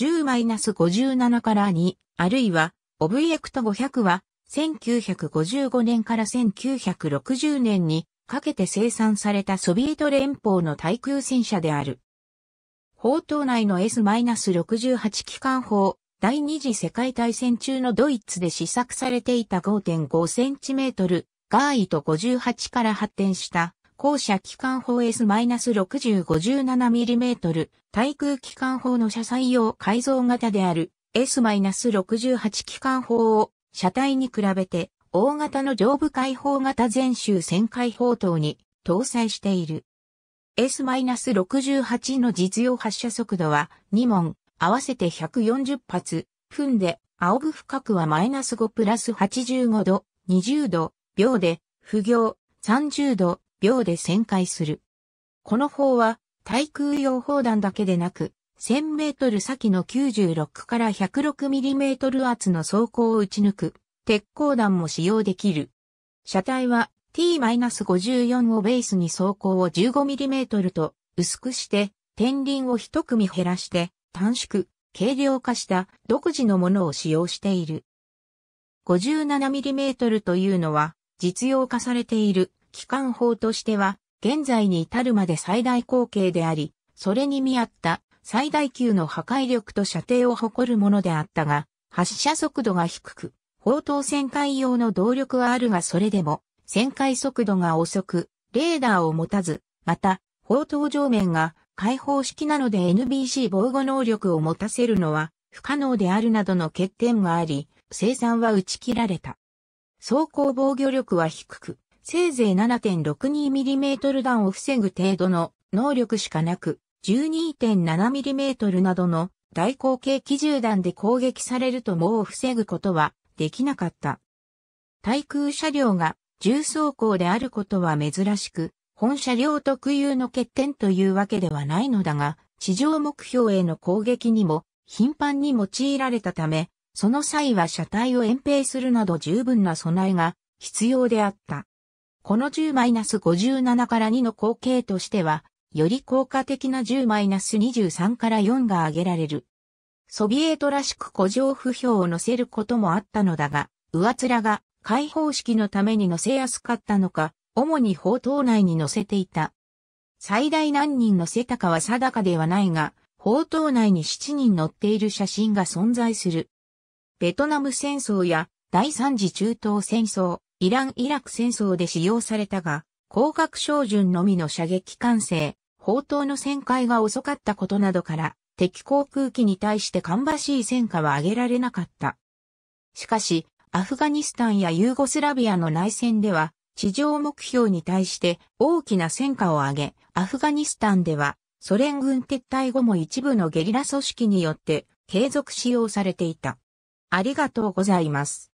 10-57から2、あるいは、オブジェクト500は、1955年から1960年にかけて生産されたソビエト連邦の対空戦車である。砲塔内の S-68 機関砲、第二次世界大戦中のドイツで試作されていた5.5センチメートル、ガーイと58から発展した後者機関砲 S-6057mm 対空機関砲の車載用改造型である S-68 機関砲を車体に比べて大型の上部開放型全周旋回砲等に搭載している。S-68 の実用発射速度は2問合わせて140発、踏んで青部深くはマイナス5プラス85度、20度、秒で、不行、30度、秒で旋回する。この砲は、対空用砲弾だけでなく、1000メートル先の96から106ミリメートル圧の装甲を撃ち抜く、鉄鋼弾も使用できる。車体は T-54 をベースに装甲を15ミリメートルと薄くして、天輪を一組減らして短縮、軽量化した独自のものを使用している。57ミリメートルというのは実用化されている機関砲としては、現在に至るまで最大口径であり、それに見合った最大級の破壊力と射程を誇るものであったが、発射速度が低く、砲塔旋回用の動力はあるがそれでも、旋回速度が遅く、レーダーを持たず、また、砲塔上面が開放式なので NBC 防護能力を持たせるのは不可能であるなどの欠点があり、生産は打ち切られた。走行防御力は低く、せいぜい 7.62mm 弾を防ぐ程度の能力しかなく、12.7mm などの大口径機銃弾で攻撃されるともう防ぐことはできなかった。対空車両が重装甲であることは珍しく、本車両特有の欠点というわけではないのだが、地上目標への攻撃にも頻繁に用いられたため、その際は車体を隠蔽するなど十分な備えが必要であった。この10-57から2の後継としては、より効果的な10-23から4が挙げられる。ソビエトらしく古城不評を載せることもあったのだが、上面が開放式のために載せやすかったのか、主に砲塔内に載せていた。最大何人載せたかは定かではないが、砲塔内に7人乗っている写真が存在する。ベトナム戦争や第三次中東戦争、イラン・イラク戦争で使用されたが、光学照準のみの射撃管制、砲塔の旋回が遅かったことなどから、敵航空機に対して芳しい戦果は上げられなかった。しかし、アフガニスタンやユーゴスラビアの内戦では、地上目標に対して大きな戦果を上げ、アフガニスタンでは、ソ連軍撤退後も一部のゲリラ組織によって継続使用されていた。ありがとうございます。